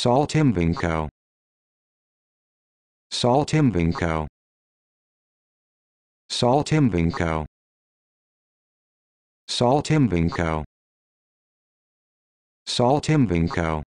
Saltimbanco Saltimbanco Saltimbanco Saltimbanco Saltimbanco